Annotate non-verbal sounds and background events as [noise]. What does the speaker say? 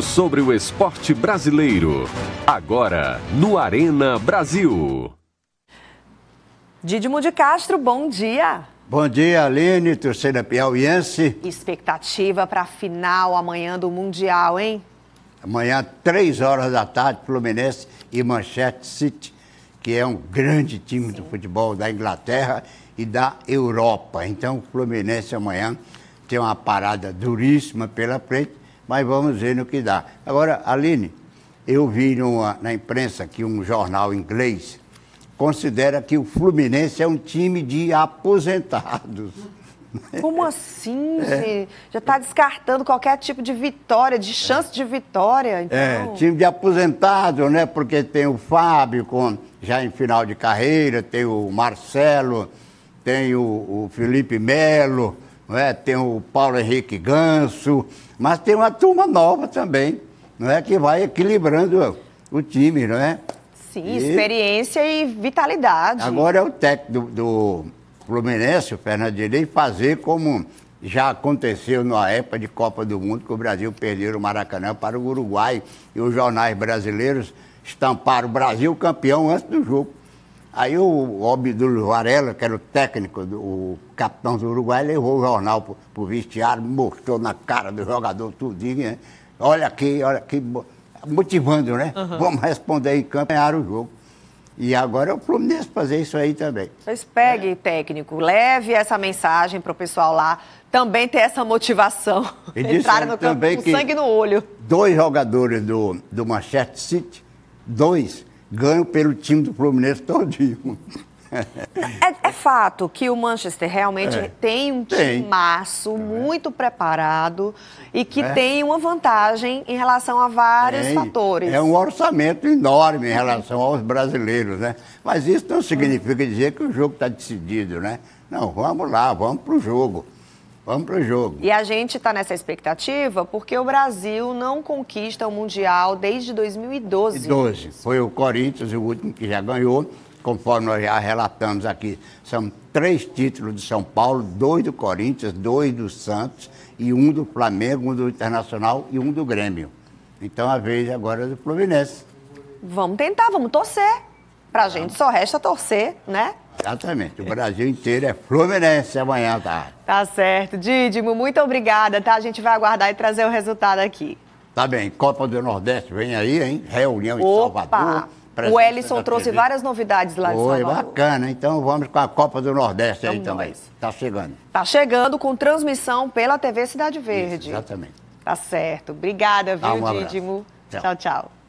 sobre o esporte brasileiro. Agora, no Arena Brasil. Didimo de Castro, bom dia. Bom dia, Aline, torcida piauiense. Expectativa para a final amanhã do Mundial, hein? Amanhã, três horas da tarde, Fluminense e Manchester City, que é um grande time Sim. do futebol da Inglaterra e da Europa. Então, Fluminense amanhã tem uma parada duríssima pela frente mas vamos ver no que dá. Agora, Aline, eu vi numa, na imprensa que um jornal inglês considera que o Fluminense é um time de aposentados. [laughs] Como assim? É. Já está descartando qualquer tipo de vitória, de chance de vitória. É, então... É, time de aposentado, né? Porque tem o Fábio com, já em final de carreira, tem o Marcelo, tem o, o Felipe Melo não é? tem o Paulo Henrique Ganso, mas tem uma turma nova também, não é? que vai equilibrando o time, não é? Sim, e... experiência e vitalidade. Agora é o técnico do, do Fluminense, o Fernandinho, fazer como já aconteceu na época de Copa do Mundo, que o Brasil perdeu o Maracanã para o Uruguai e os jornais brasileiros estamparam o Brasil campeão antes do jogo. Aí o Obdulio Varela, que era o técnico, do, o capitão do Uruguai, levou o jornal para o vestiário, mostrou na cara do jogador tudinho, né? Olha aqui, olha aqui, motivando, né? Uhum. Vamos responder em campo, ganhar o jogo. E agora é o Fluminense fazer isso aí também. Mas pegue é. técnico, leve essa mensagem para o pessoal lá também ter essa motivação. Entrar no campo com sangue no olho. Dois jogadores do, do Manchester City, dois ganho pelo time do Fluminense todinho. É, é fato que o Manchester realmente é. tem um time timaço é. muito preparado e que é. tem uma vantagem em relação a vários fatores. É um orçamento enorme em relação aos brasileiros, né? Mas isso não significa dizer que o jogo está decidido, né? Não, vamos lá, vamos para o jogo. Vamos para o jogo. E a gente está nessa expectativa porque o Brasil não conquista o Mundial desde 2012. 12. Foi o Corinthians o último que já ganhou. Conforme nós já relatamos aqui, são três títulos de São Paulo, dois do Corinthians, dois do Santos e um do Flamengo, um do Internacional e um do Grêmio. Então a vez agora é do Fluminense. Vamos tentar, vamos torcer. Pra gente só resta torcer, né? Exatamente. O Brasil inteiro é Fluminense amanhã à tarde. Tá certo. Didimo, muito obrigada, tá? A gente vai aguardar e trazer o resultado aqui. Tá bem. Copa do Nordeste vem aí, hein? Reunião Opa. em Salvador. O Ellison trouxe TV. várias novidades lá de Foi bacana. Então vamos com a Copa do Nordeste vamos aí então, também. Tá chegando. Tá chegando com transmissão pela TV Cidade Verde. Isso, exatamente. Tá certo. Obrigada, viu, Dá um Didimo? Tchau, tchau. tchau.